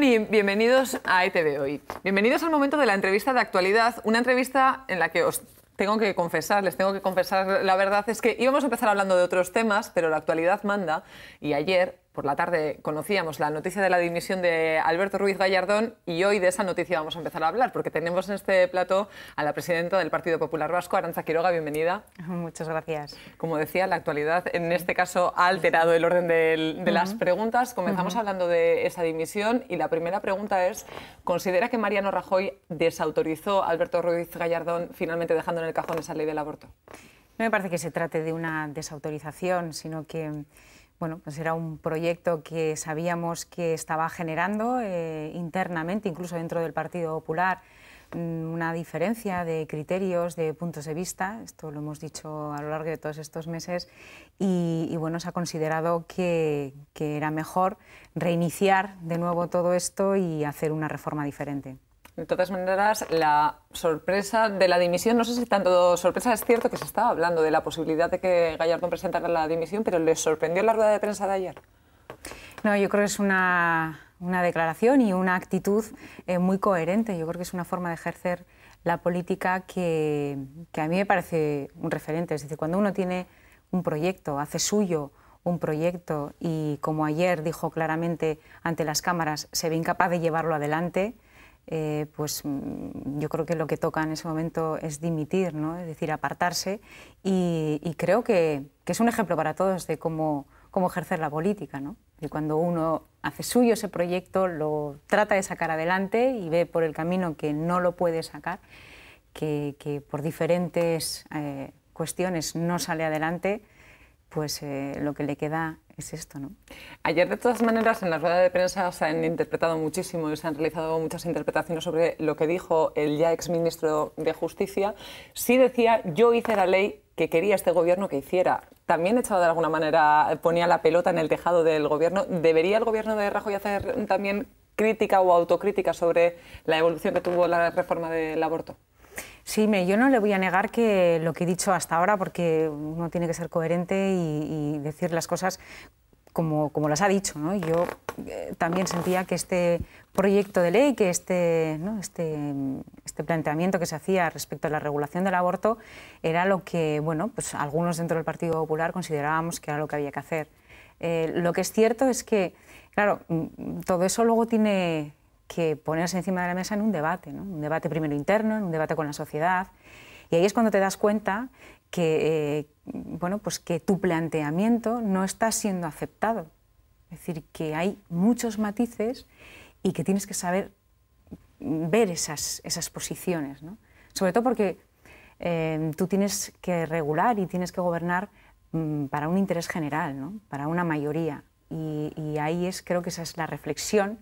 y bienvenidos a ETV Hoy. Bienvenidos al momento de la entrevista de actualidad, una entrevista en la que os tengo que confesar, les tengo que confesar, la verdad es que íbamos a empezar hablando de otros temas, pero la actualidad manda y ayer por la tarde conocíamos la noticia de la dimisión de Alberto Ruiz Gallardón y hoy de esa noticia vamos a empezar a hablar, porque tenemos en este plato a la presidenta del Partido Popular Vasco, Aranza Quiroga, bienvenida. Muchas gracias. Como decía, la actualidad en este caso ha alterado el orden de, las preguntas. Comenzamos hablando de esa dimisión y la primera pregunta es, ¿considera que Mariano Rajoy desautorizó a Alberto Ruiz Gallardón finalmente dejando en el cajón esa ley del aborto? No me parece que se trate de una desautorización, sino que bueno, pues era un proyecto que sabíamos que estaba generando eh, internamente, incluso dentro del Partido Popular, mm, una diferencia de criterios, de puntos de vista, esto lo hemos dicho a lo largo de todos estos meses, y, bueno, se ha considerado que era mejor reiniciar de nuevo todo esto y hacer una reforma diferente. De todas maneras, la sorpresa de la dimisión, no sé si tanto sorpresa, es cierto que se estaba hablando de la posibilidad de que Gallardón presentara la dimisión, pero ¿le sorprendió la rueda de prensa de ayer? No, yo creo que es una, declaración y una actitud eh, muy coherente. Yo creo que es una forma de ejercer la política que, que a mí me parece un referente. Es decir, cuando uno tiene un proyecto, hace suyo, un proyecto y como ayer dijo claramente ante las cámaras, se ve incapaz de llevarlo adelante, eh, pues mm, yo creo que lo que toca en ese momento es dimitir, ¿no? es decir, apartarse. Y, creo que, que, es un ejemplo para todos de cómo, cómo ejercer la política. ¿no? Y cuando uno hace suyo ese proyecto, lo trata de sacar adelante y ve por el camino que no lo puede sacar, que, que por diferentes eh, cuestiones no sale adelante, pues eh, lo que le queda es esto. ¿no? Ayer, de todas maneras, en la rueda de prensa se han interpretado muchísimo y se han realizado muchas interpretaciones sobre lo que dijo el ya exministro de Justicia. Sí decía, yo hice la ley que quería este gobierno que hiciera. También echaba de alguna manera, ponía la pelota en el tejado del gobierno. ¿Debería el gobierno de Rajoy hacer también crítica o autocrítica sobre la evolución que tuvo la reforma del aborto? Sí, yo no le voy a negar que lo que he dicho hasta ahora, porque uno tiene que ser coherente y, decir las cosas como, las ha dicho. ¿no? Yo eh, también sentía que este proyecto de ley, que este, este, este, planteamiento que se hacía respecto a la regulación del aborto, era lo que bueno, pues algunos dentro del Partido Popular considerábamos que era lo que había que hacer. Eh, lo que es cierto es que, claro, mm, todo eso luego tiene que ponerse encima de la mesa en un debate, un debate primero interno, en un debate con la sociedad. Y ahí es cuando te das cuenta que, eh, bueno, pues que tu planteamiento no está siendo aceptado. Es decir, que hay muchos matices y que tienes que saber ver esas, esas posiciones. Sobre todo porque eh, tú tienes que regular y tienes que gobernar mm, para un interés general, para una mayoría. Y, y, ahí es, creo que esa es la reflexión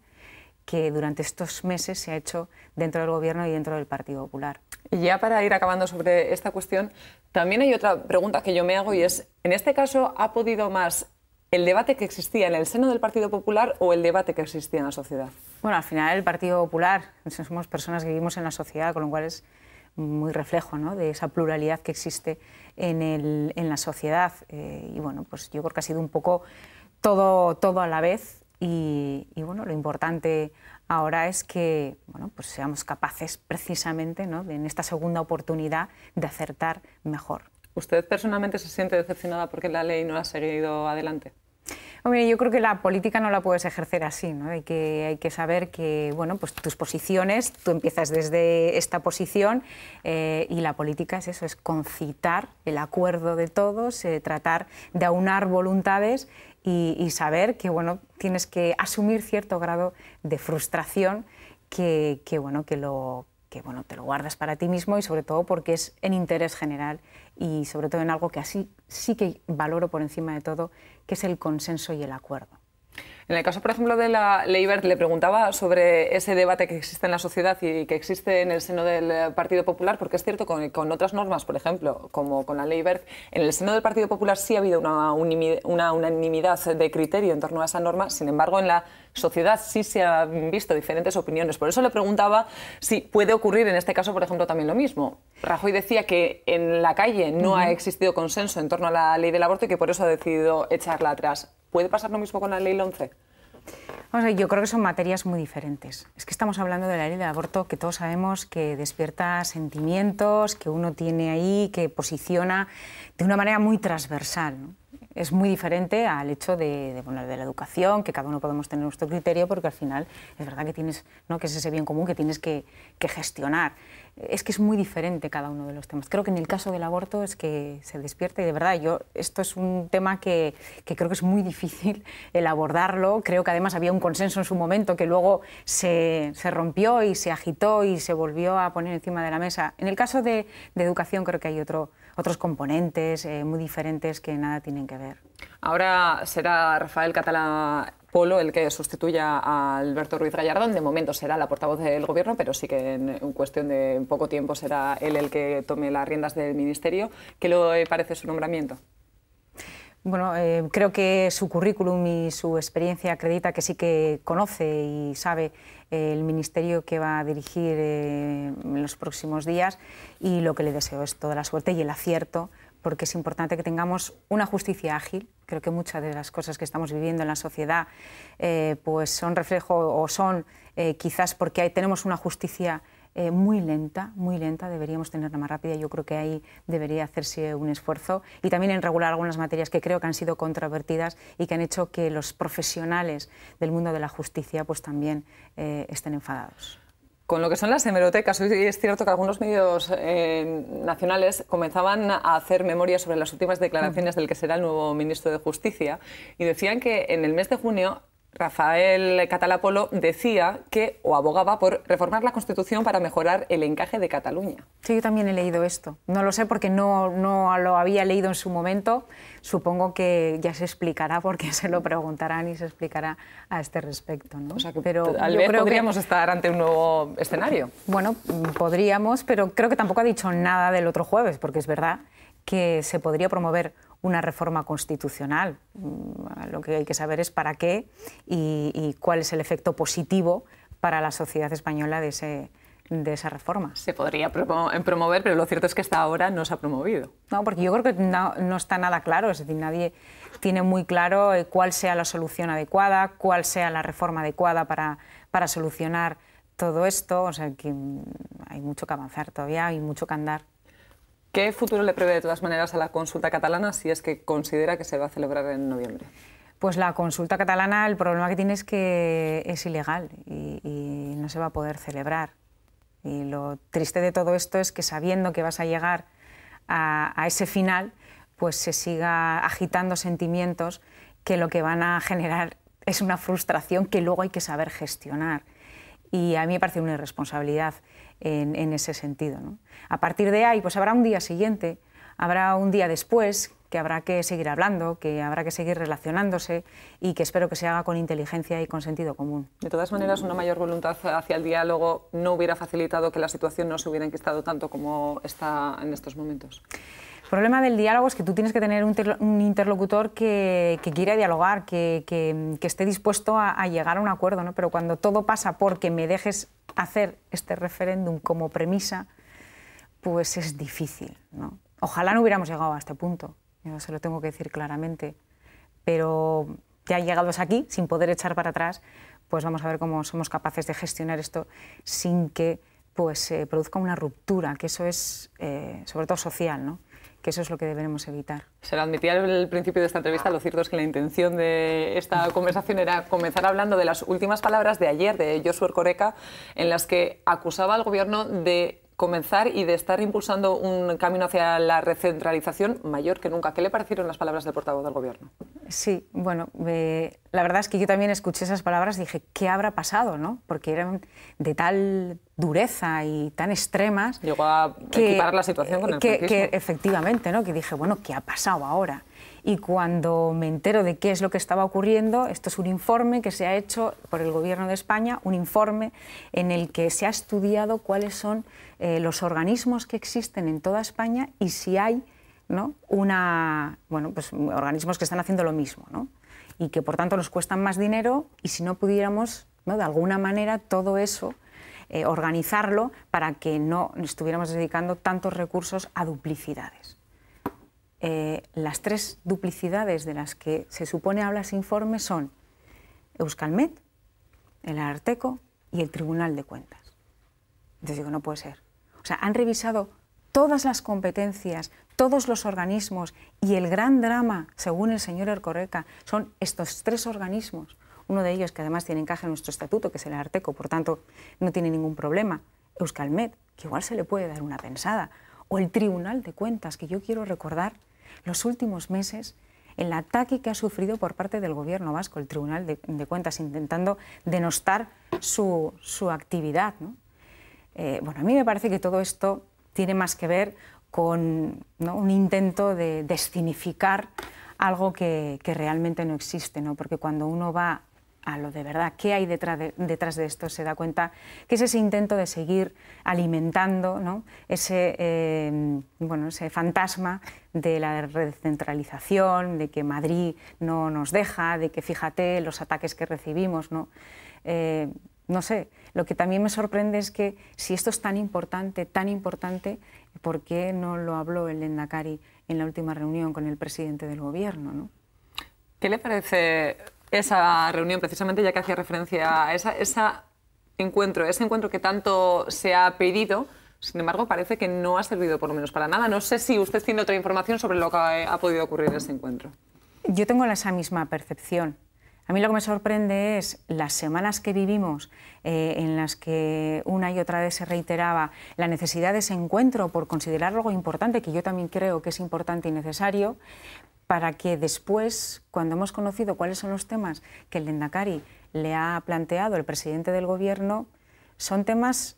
que durante estos meses se ha hecho dentro del Gobierno y dentro del Partido Popular. Y ya para ir acabando sobre esta cuestión, también hay otra pregunta que yo me hago y es, en este caso, ¿ha podido más el debate que existía en el seno del Partido Popular o el debate que existía en la sociedad? Bueno, al final el Partido Popular, somos personas que vivimos en la sociedad, con lo cual es muy reflejo ¿no? de esa pluralidad que existe en, la sociedad. Eh, y bueno, pues yo creo que ha sido un poco todo, todo a la vez, y, bueno, lo importante ahora es que bueno, pues seamos capaces precisamente en esta segunda oportunidad de acertar mejor. ¿Usted personalmente se siente decepcionada porque la ley no ha seguido adelante? Hombre, yo creo que la política no la puedes ejercer así, ¿no? Hay que, hay que saber que, bueno, pues tus posiciones, tú empiezas desde esta posición eh, y la política es eso, es concitar el acuerdo de todos, eh, tratar de aunar voluntades y, saber que, bueno, tienes que asumir cierto grado de frustración que bueno, que lo, que bueno, te lo guardas para ti mismo y sobre todo porque es en interés general y sobre todo en algo que así sí que valoro por encima de todo, que es el consenso y el acuerdo. En el caso, por ejemplo, de la ley Bert, le preguntaba sobre ese debate que existe en la sociedad y que existe en el seno del Partido Popular, porque es cierto, con, con otras normas, por ejemplo, como con la ley Bert, en el seno del Partido Popular sí ha habido una, unanimidad de criterio en torno a esa norma, sin embargo, en la sociedad sí se han visto diferentes opiniones. Por eso le preguntaba si puede ocurrir en este caso, por ejemplo, también lo mismo. Rajoy decía que en la calle no ha existido consenso en torno a la ley del aborto y que por eso ha decidido echarla atrás. ¿Puede pasar lo mismo con la ley 11? Vamos a yo creo que son materias muy diferentes. Es que estamos hablando de la ley del aborto que todos sabemos que despierta sentimientos, que uno tiene ahí, que posiciona de una manera muy transversal. es muy diferente al hecho de, de, la educación, que cada uno podemos tener nuestro criterio, porque al final es verdad que tienes, ¿no? que es ese bien común que tienes que, que gestionar es que es muy diferente cada uno de los temas. Creo que en el caso del aborto es que se despierta y de verdad, yo, esto es un tema que, que creo que es muy difícil el abordarlo. Creo que además había un consenso en su momento que luego se, se rompió y se agitó y se volvió a poner encima de la mesa. En el caso de, de educación creo que hay otro, otros componentes eh, muy diferentes que nada tienen que ver. Ahora será Rafael Catalá Polo el que sustituya a Alberto Ruiz Gallardón. De momento será la portavoz del Gobierno, pero sí que en, cuestión de poco tiempo será él el que tome las riendas del Ministerio. ¿Qué le parece su nombramiento? Bueno, eh, creo que su currículum y su experiencia acredita que sí que conoce y sabe eh, el ministerio que va a dirigir eh, en los próximos días y lo que le deseo es toda la suerte y el acierto porque es importante que tengamos una justicia ágil. Creo que muchas de las cosas que estamos viviendo en la sociedad eh, pues son reflejo o son eh, quizás porque tenemos una justicia eh, muy lenta, muy lenta, deberíamos tenerla más rápida. Yo creo que ahí debería hacerse un esfuerzo. Y también en regular algunas materias que creo que han sido controvertidas y que han hecho que los profesionales del mundo de la justicia pues también estén enfadados con lo que son las hemerotecas. Hoy es cierto que algunos medios eh, nacionales comenzaban a hacer memoria sobre las últimas declaraciones mm. del que será el nuevo ministro de Justicia y decían que en el mes de junio Rafael Catalapolo decía que, o abogaba por reformar la Constitución para mejorar el encaje de Cataluña. Sí, yo también he leído esto. No lo sé porque no, lo había leído en su momento. Supongo que ya se explicará porque se lo preguntarán y se explicará a este respecto. ¿no? O sea que pero podríamos estar ante un nuevo escenario. Bueno, podríamos, pero creo que tampoco ha dicho nada del otro jueves, porque es verdad que se podría promover una reforma constitucional. Mm, lo que hay que saber es para qué y, cuál es el efecto positivo para la sociedad española de, de esa reforma. Se podría eh, promover, pero lo cierto es que hasta ahora no se ha promovido. No, porque yo creo que no, está nada claro, es decir, nadie tiene muy claro eh, cuál sea la solución adecuada, cuál sea la reforma adecuada para, para solucionar todo esto, o sea que hay mucho que avanzar todavía, hay mucho que andar. ¿Qué futuro le prevé de todas maneras a la consulta catalana si es que considera que se va a celebrar en noviembre? Pues la consulta catalana, el problema que tiene es que es ilegal y, no se va a poder celebrar. Y lo triste de todo esto es que sabiendo que vas a llegar a, a ese final, pues se siga agitando sentimientos que lo que van a generar es una frustración que luego hay que saber gestionar. Y a mí me parece una irresponsabilidad en, ese sentido. ¿no? A partir de ahí, pues habrá un día siguiente, habrá un día después que habrá que seguir hablando, que habrá que seguir relacionándose y que espero que se haga con inteligencia y con sentido común. De todas maneras, una mayor voluntad hacia el diálogo no hubiera facilitado que la situación no se hubiera enquistado tanto como está en estos momentos. El problema del diálogo es que tú tienes que tener un, interlocutor que, quiera dialogar, que, esté dispuesto a, llegar a un acuerdo, ¿no? Pero cuando todo pasa porque me dejes hacer este referéndum como premisa, pues es difícil, ¿no? Ojalá no hubiéramos llegado a este punto, se lo tengo que decir claramente, pero ya llegados aquí, sin poder echar para atrás, pues vamos a ver cómo somos capaces de gestionar esto sin que pues, se produzca una ruptura, que eso es eh, sobre todo social, ¿no? que eso es lo que deberemos evitar. Se lo admitía al principio de esta entrevista, lo cierto es que la intención de esta conversación era comenzar hablando de las últimas palabras de ayer de Joshua Coreca, en las que acusaba al gobierno de comenzar y de estar impulsando un camino hacia la recentralización mayor que nunca. ¿Qué le parecieron las palabras del portavoz del Gobierno? Sí, bueno, la verdad es que yo también escuché esas palabras y dije, ¿qué habrá pasado? ¿no? Porque eran de tal dureza y tan extremas... Llegó a equiparar la situación con el que, que efectivamente, ¿no? que dije, bueno, ¿qué ha pasado ahora? y cuando me entero de qué es lo que estaba ocurriendo, esto es un informe que se ha hecho por el Gobierno de España, un informe en el que se ha estudiado cuáles son eh, los organismos que existen en toda España y si hay Una, bueno, pues, organismos que están haciendo lo mismo y que por tanto nos cuestan más dinero y si no pudiéramos de alguna manera todo eso eh, organizarlo para que no estuviéramos dedicando tantos recursos a duplicidades. Eh, las tres duplicidades de las que se supone habla ese informe son Euskalmet, el Arteco y el Tribunal de Cuentas. Entonces digo, no puede ser. O sea, han revisado todas las competencias, todos los organismos y el gran drama, según el señor Ercorreca, son estos tres organismos. Uno de ellos que además tiene encaje en nuestro estatuto, que es el Arteco, por tanto no tiene ningún problema. Euskalmet, que igual se le puede dar una pensada. O el Tribunal de Cuentas, que yo quiero recordar los últimos meses el ataque que ha sufrido por parte del gobierno vasco, el Tribunal de, Cuentas, intentando denostar su, su actividad. Eh, bueno, a mí me parece que todo esto tiene más que ver con un intento de descinificar algo que, que realmente no existe, ¿no? porque cuando uno va a lo de verdad, qué hay detrás de, detrás de esto, se da cuenta que es ese intento de seguir alimentando ¿no? ese, eh, bueno, ese fantasma de la descentralización, de que Madrid no nos deja, de que fíjate los ataques que recibimos. ¿no? Eh, no sé, lo que también me sorprende es que si esto es tan importante, tan importante, ¿por qué no lo habló el Endacari en la última reunión con el presidente del gobierno? ¿Qué le parece esa reunión precisamente, ya que hacía referencia a esa, encuentro, ese encuentro que tanto se ha pedido, sin embargo, parece que no ha servido por lo menos para nada. No sé si usted tiene otra información sobre lo que ha, podido ocurrir en ese encuentro. Yo tengo esa misma percepción. A mí lo que me sorprende es las semanas que vivimos eh, en las que una y otra vez se reiteraba la necesidad de ese encuentro por considerar algo importante, que yo también creo que es importante y necesario, para que después, cuando hemos conocido cuáles son los temas que el Lendakari le ha planteado el presidente del Gobierno, son temas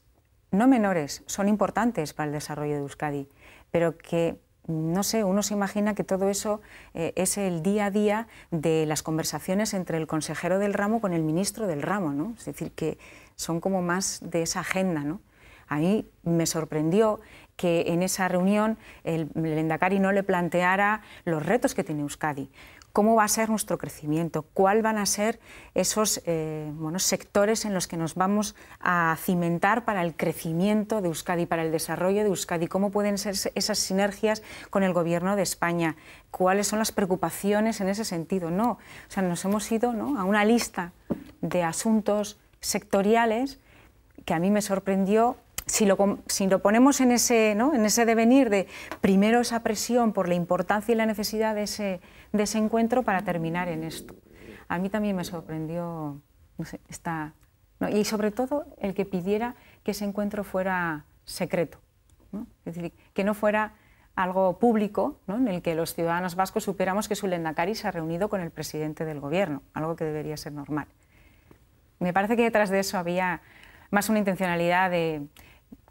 no menores, son importantes para el desarrollo de Euskadi, pero que no sé, uno se imagina que todo eso eh, es el día a día de las conversaciones entre el consejero del ramo con el ministro del ramo, ¿no? Es decir, que son como más de esa agenda, ¿no? A mí me sorprendió que en esa reunión el, Endacari no le planteara los retos que tiene Euskadi cómo va a ser nuestro crecimiento, cuáles van a ser esos eh, sectores en los que nos vamos a cimentar para el crecimiento de Euskadi, para el desarrollo de Euskadi, cómo pueden ser esas sinergias con el Gobierno de España, cuáles son las preocupaciones en ese sentido. No, o sea, nos hemos ido a una lista de asuntos sectoriales que a mí me sorprendió si lo, ponemos en ese, en ese devenir de primero esa presión por la importancia y la necesidad de ese, de encuentro para terminar en esto. A mí también me sorprendió no esta... Y sobre todo el que pidiera que ese encuentro fuera secreto, es decir, que no fuera algo público en el que los ciudadanos vascos supiéramos que su se ha reunido con el presidente del gobierno, algo que debería ser normal. Me parece que detrás de eso había más una intencionalidad de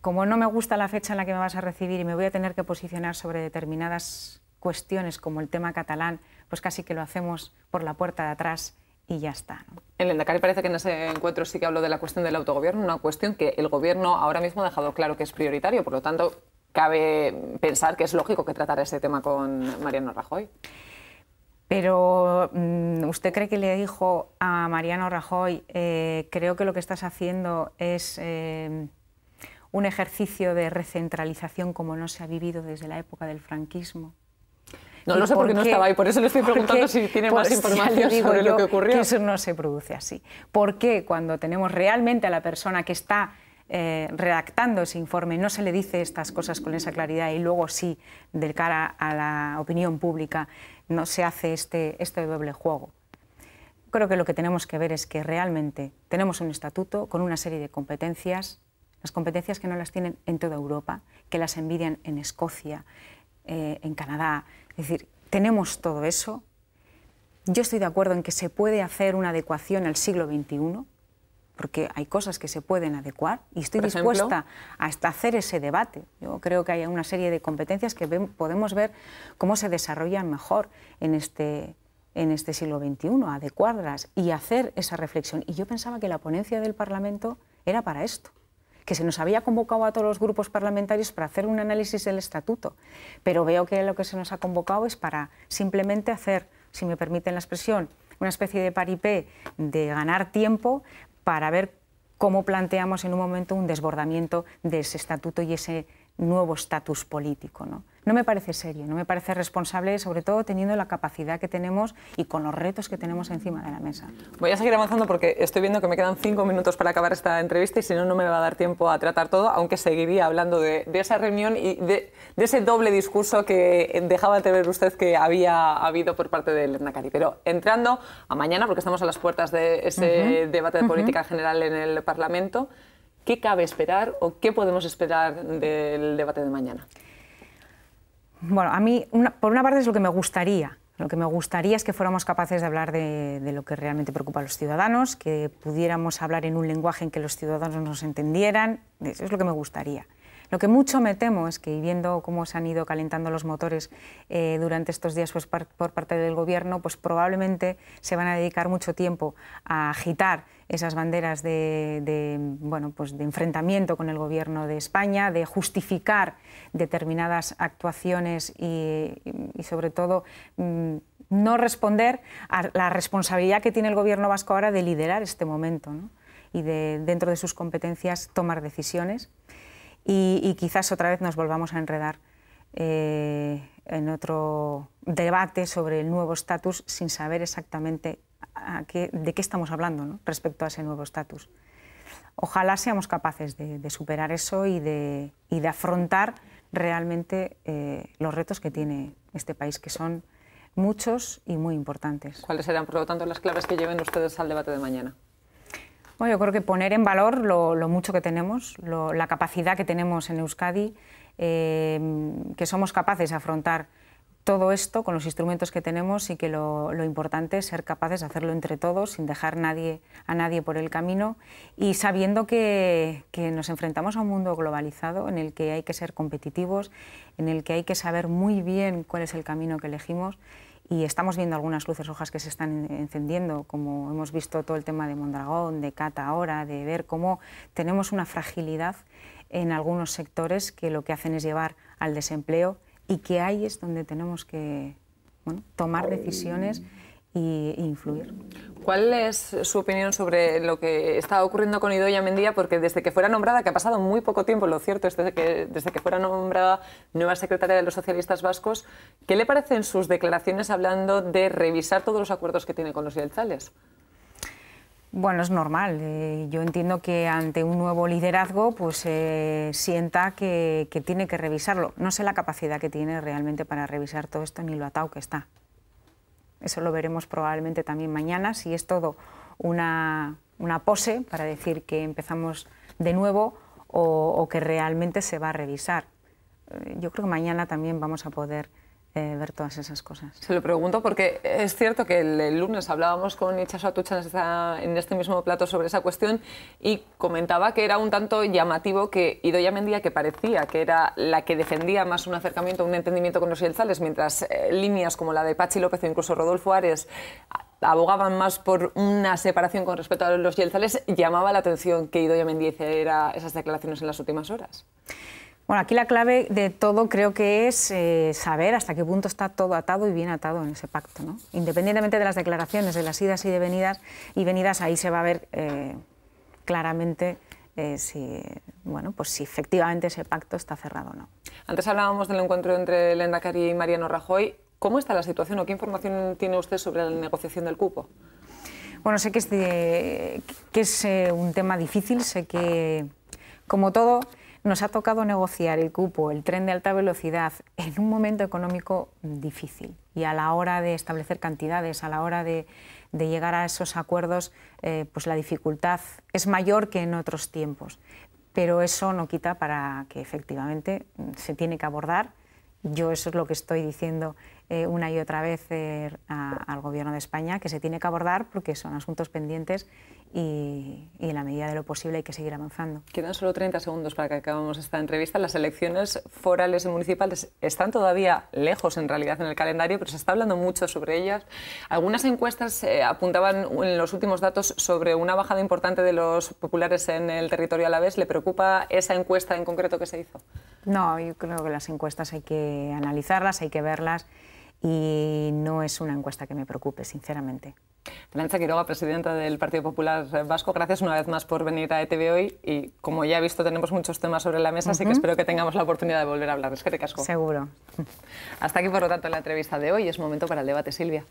como no me gusta la fecha en la que me vas a recibir y me voy a tener que posicionar sobre determinadas cuestiones como el tema catalán, pues casi que lo hacemos por la puerta de atrás y ya está. En El Endacari parece que en ese encuentro sí que hablo de la cuestión del autogobierno, una cuestión que el gobierno ahora mismo ha dejado claro que es prioritario, por lo tanto cabe pensar que es lógico que tratara ese tema con Mariano Rajoy. Pero mm, usted cree que le dijo a Mariano Rajoy, eh, creo que lo que estás haciendo es... Eh, un ejercicio de recentralización como no se ha vivido desde la época del franquismo. No lo sé porque, qué no estaba ahí, por eso le estoy preguntando si tiene más información sobre lo que ocurrió. Que eso no se produce así. ¿Por qué cuando tenemos realmente a la persona que está eh, redactando ese informe no se le dice estas cosas con esa claridad y luego sí, del cara a la opinión pública, no se hace este, este doble juego? Creo que lo que tenemos que ver es que realmente tenemos un estatuto con una serie de competencias las competencias que no las tienen en toda Europa, que las envidian en Escocia, eh, en Canadá. Es decir, tenemos todo eso. Yo estoy de acuerdo en que se puede hacer una adecuación al siglo XXI, porque hay cosas que se pueden adecuar y estoy dispuesta a hacer ese debate. Yo creo que hay una serie de competencias que podemos ver cómo se desarrollan mejor en este, en este siglo XXI, adecuarlas y hacer esa reflexión. Y yo pensaba que la ponencia del Parlamento era para esto que se nos había convocado a todos los grupos parlamentarios para hacer un análisis del estatuto, pero veo que lo que se nos ha convocado es para simplemente hacer, si me permiten la expresión, una especie de paripé de ganar tiempo para ver cómo planteamos en un momento un desbordamiento de ese estatuto y ese nuevo estatus político. ¿no? me parece serio, no me parece responsable, sobre todo teniendo la capacidad que tenemos y con los retos que tenemos encima de la mesa. Voy a seguir avanzando porque estoy viendo que me quedan cinco minutos para acabar esta entrevista y si no, no me va a dar tiempo a tratar todo, aunque seguiría hablando de, esa reunión y de, ese doble discurso que dejaba de ver usted que había habido por parte del NACARI. Pero entrando a mañana, porque estamos a las puertas de ese debate de política general en el Parlamento, ¿Qué cabe esperar o qué podemos esperar del debate de mañana? Bueno, a mí, por una parte, es lo que me gustaría. Lo que me gustaría es que fuéramos capaces de hablar de, de, lo que realmente preocupa a los ciudadanos, que pudiéramos hablar en un lenguaje en que los ciudadanos nos entendieran. Eso es lo que me gustaría. Lo que mucho me temo es que, viendo cómo se han ido calentando los motores eh, durante estos días pues, por parte del Gobierno, pues probablemente se van a dedicar mucho tiempo a agitar esas banderas de, bueno, pues de enfrentamiento con el Gobierno de España, de justificar determinadas actuaciones y, sobre todo, mm, no responder a la responsabilidad que tiene el Gobierno vasco ahora de liderar este momento y de, dentro de sus competencias, tomar decisiones y, quizás otra vez nos volvamos a enredar eh, en otro debate sobre el nuevo estatus sin saber exactamente de qué estamos hablando respecto a ese nuevo estatus. Ojalá seamos capaces de, superar eso y de, y de afrontar realmente eh, los retos que tiene este país, que son muchos y muy importantes. ¿Cuáles serán, por lo tanto, las claves que lleven ustedes al debate de mañana? yo creo que poner en valor lo, mucho que tenemos, la capacidad que tenemos en Euskadi, em, que somos capaces de afrontar todo esto con los instrumentos que tenemos y que lo, importante es ser capaces de hacerlo entre todos, sin dejar a nadie por el camino y sabiendo que, nos enfrentamos a un mundo globalizado en el que hay que ser competitivos, en el que hay que saber muy bien cuál es el camino que elegimos y estamos viendo algunas luces rojas que se están encendiendo, como hemos visto todo el tema de Mondragón, de Cata ahora, de ver cómo tenemos una fragilidad en algunos sectores que lo que hacen es llevar al desempleo y que ahí es donde tenemos que tomar decisiones influir. ¿Cuál es su opinión sobre lo que está ocurriendo con Idoya Mendía? Porque desde que fuera nombrada, que ha pasado muy poco tiempo, lo cierto desde que, desde que fuera nombrada nueva secretaria de los socialistas vascos, ¿qué le parecen sus declaraciones hablando de revisar todos los acuerdos que tiene con los yelzales? Bueno, es normal. Eh, yo entiendo que ante un nuevo liderazgo, pues eh, sienta que, que tiene que revisarlo. No sé la capacidad que tiene realmente para revisar todo esto ni lo atado que está. Eso lo veremos probablemente también mañana, si es todo una, pose para decir que empezamos de nuevo o, o que realmente se va a revisar. Eh, yo creo que mañana también vamos a poder eh, ver todas esas cosas. Se lo pregunto porque es cierto que el, lunes hablábamos con Ichaso Atucha en, este mismo plato sobre esa cuestión y comentaba que era un tanto llamativo que Idoya Mendía, que parecía que era la que defendía más un acercamiento, un entendimiento con los yelzales, mientras eh, líneas como la de Pachi López o incluso Rodolfo Ares abogaban más por una separación con respecto a los Yelzales, llamaba la atención que Idoya Mendía hiciera esas declaraciones en las últimas horas. Bueno, aquí la clave de todo creo que es eh, saber hasta qué punto está todo atado y bien atado en ese pacto. ¿no? Independientemente de las declaraciones, de las idas y de venidas, y venidas ahí se va a ver eh, claramente eh, si, bueno, pues si efectivamente ese pacto está cerrado o no. Antes hablábamos del encuentro entre Lenda Cari y Mariano Rajoy. ¿Cómo está la situación o qué información tiene usted sobre la negociación del cupo? Bueno, sé que es un tema difícil, sé que, como todo, nos ha tocado negociar el cupo, el tren de alta velocidad, en un momento económico difícil. Y a la hora de establecer cantidades, a la hora de, llegar a esos acuerdos, eh, pues la dificultad es mayor que en otros tiempos. Pero eso no quita para que efectivamente mm, se tiene que abordar. Yo eso es lo que estoy diciendo eh, una y otra vez eh, al Gobierno de España, que se tiene que abordar porque son asuntos pendientes y, en la medida de lo posible hay que seguir avanzando. Quedan solo 30 segundos para que acabemos esta entrevista. Las elecciones forales y municipales están todavía lejos en realidad en el calendario, pero se está hablando mucho sobre ellas. Algunas encuestas eh, apuntaban en los últimos datos sobre una bajada importante de los populares en el territorio a la vez. ¿Le preocupa esa encuesta en concreto que se hizo? No, yo creo que las encuestas hay que analizarlas, hay que verlas y no es una encuesta que me preocupe, sinceramente. Arancha Quiroga, presidenta del Partido Popular Vasco, gracias una vez más por venir a ETV hoy y como ya he visto tenemos muchos temas sobre la mesa, así que espero que tengamos la oportunidad de volver a hablar. Es que te casco. Seguro. Hasta aquí por lo tanto la entrevista de hoy, es momento para el debate, Silvia.